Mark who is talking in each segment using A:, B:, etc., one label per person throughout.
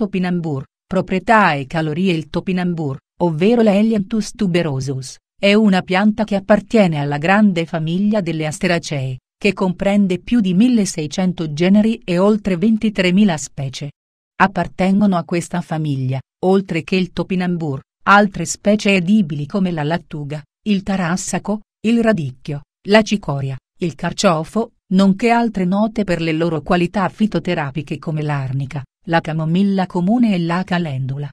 A: Topinambur, proprietà e calorie Il topinambur, ovvero la tuberosus, è una pianta che appartiene alla grande famiglia delle Asteracee, che comprende più di 1600 generi e oltre 23.000 specie. Appartengono a questa famiglia, oltre che il topinambur, altre specie edibili come la lattuga, il tarassaco, il radicchio, la cicoria, il carciofo, nonché altre note per le loro qualità fitoterapiche come l'arnica, la camomilla comune e la calendula.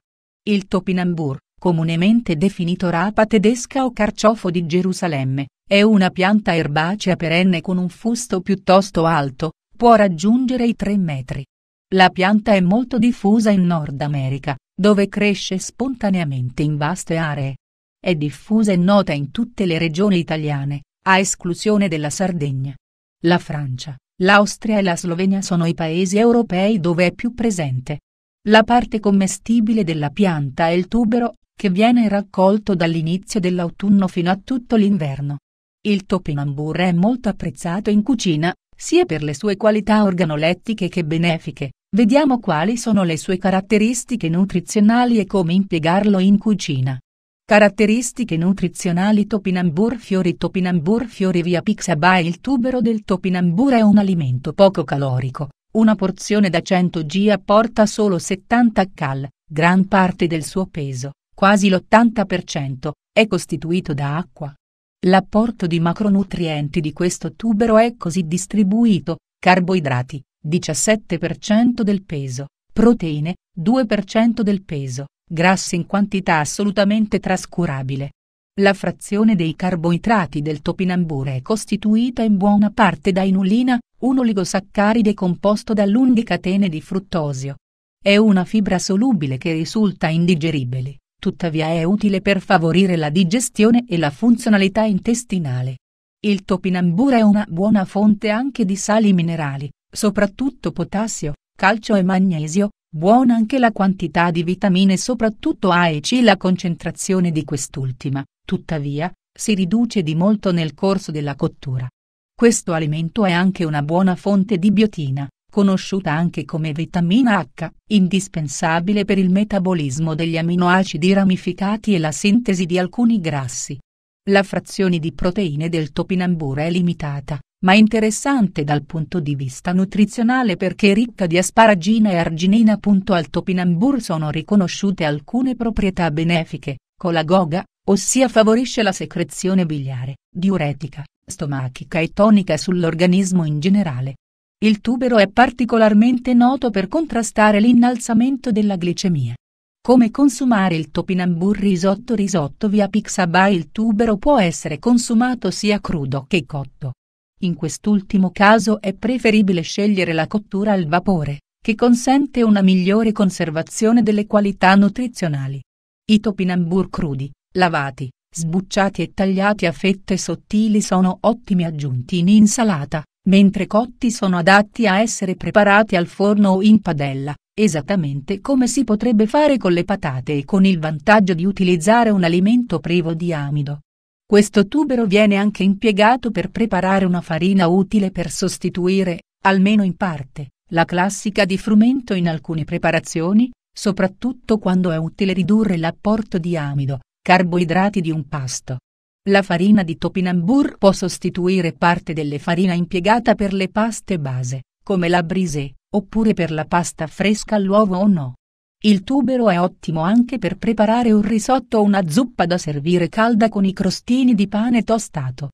A: Il topinambur, comunemente definito rapa tedesca o carciofo di Gerusalemme, è una pianta erbacea perenne con un fusto piuttosto alto, può raggiungere i 3 metri. La pianta è molto diffusa in Nord America, dove cresce spontaneamente in vaste aree. È diffusa e nota in tutte le regioni italiane, a esclusione della Sardegna. La Francia, L'Austria e la Slovenia sono i paesi europei dove è più presente. La parte commestibile della pianta è il tubero, che viene raccolto dall'inizio dell'autunno fino a tutto l'inverno. Il topinambur è molto apprezzato in cucina, sia per le sue qualità organolettiche che benefiche. Vediamo quali sono le sue caratteristiche nutrizionali e come impiegarlo in cucina. Caratteristiche nutrizionali Topinambur Fiori Topinambur Fiori via Pixabay Il tubero del topinambur è un alimento poco calorico, una porzione da 100 g apporta solo 70 cal, gran parte del suo peso, quasi l'80%, è costituito da acqua. L'apporto di macronutrienti di questo tubero è così distribuito, carboidrati, 17% del peso, proteine, 2% del peso, grassi in quantità assolutamente trascurabile. La frazione dei carboidrati del topinambure è costituita in buona parte da inulina, un oligosaccaride composto da lunghe catene di fruttosio. È una fibra solubile che risulta indigeribile, tuttavia è utile per favorire la digestione e la funzionalità intestinale. Il topinambura è una buona fonte anche di sali minerali, soprattutto potassio, calcio e magnesio, Buona anche la quantità di vitamine soprattutto A e C la concentrazione di quest'ultima, tuttavia, si riduce di molto nel corso della cottura. Questo alimento è anche una buona fonte di biotina, conosciuta anche come vitamina H, indispensabile per il metabolismo degli aminoacidi ramificati e la sintesi di alcuni grassi. La frazione di proteine del topinambura è limitata, ma interessante dal punto di vista nutrizionale perché ricca di asparagina e arginina. Al topinambur sono riconosciute alcune proprietà benefiche, colagoga, ossia favorisce la secrezione biliare, diuretica, stomachica e tonica sull'organismo in generale. Il tubero è particolarmente noto per contrastare l'innalzamento della glicemia. Come consumare il topinambur risotto risotto via pixabay Il tubero può essere consumato sia crudo che cotto. In quest'ultimo caso è preferibile scegliere la cottura al vapore, che consente una migliore conservazione delle qualità nutrizionali. I topinambur crudi, lavati, sbucciati e tagliati a fette sottili sono ottimi aggiunti in insalata, mentre cotti sono adatti a essere preparati al forno o in padella, esattamente come si potrebbe fare con le patate e con il vantaggio di utilizzare un alimento privo di amido. Questo tubero viene anche impiegato per preparare una farina utile per sostituire, almeno in parte, la classica di frumento in alcune preparazioni, soprattutto quando è utile ridurre l'apporto di amido, carboidrati di un pasto. La farina di topinambur può sostituire parte delle farina impiegata per le paste base, come la brisée, oppure per la pasta fresca all'uovo o no. Il tubero è ottimo anche per preparare un risotto o una zuppa da servire calda con i crostini di pane tostato.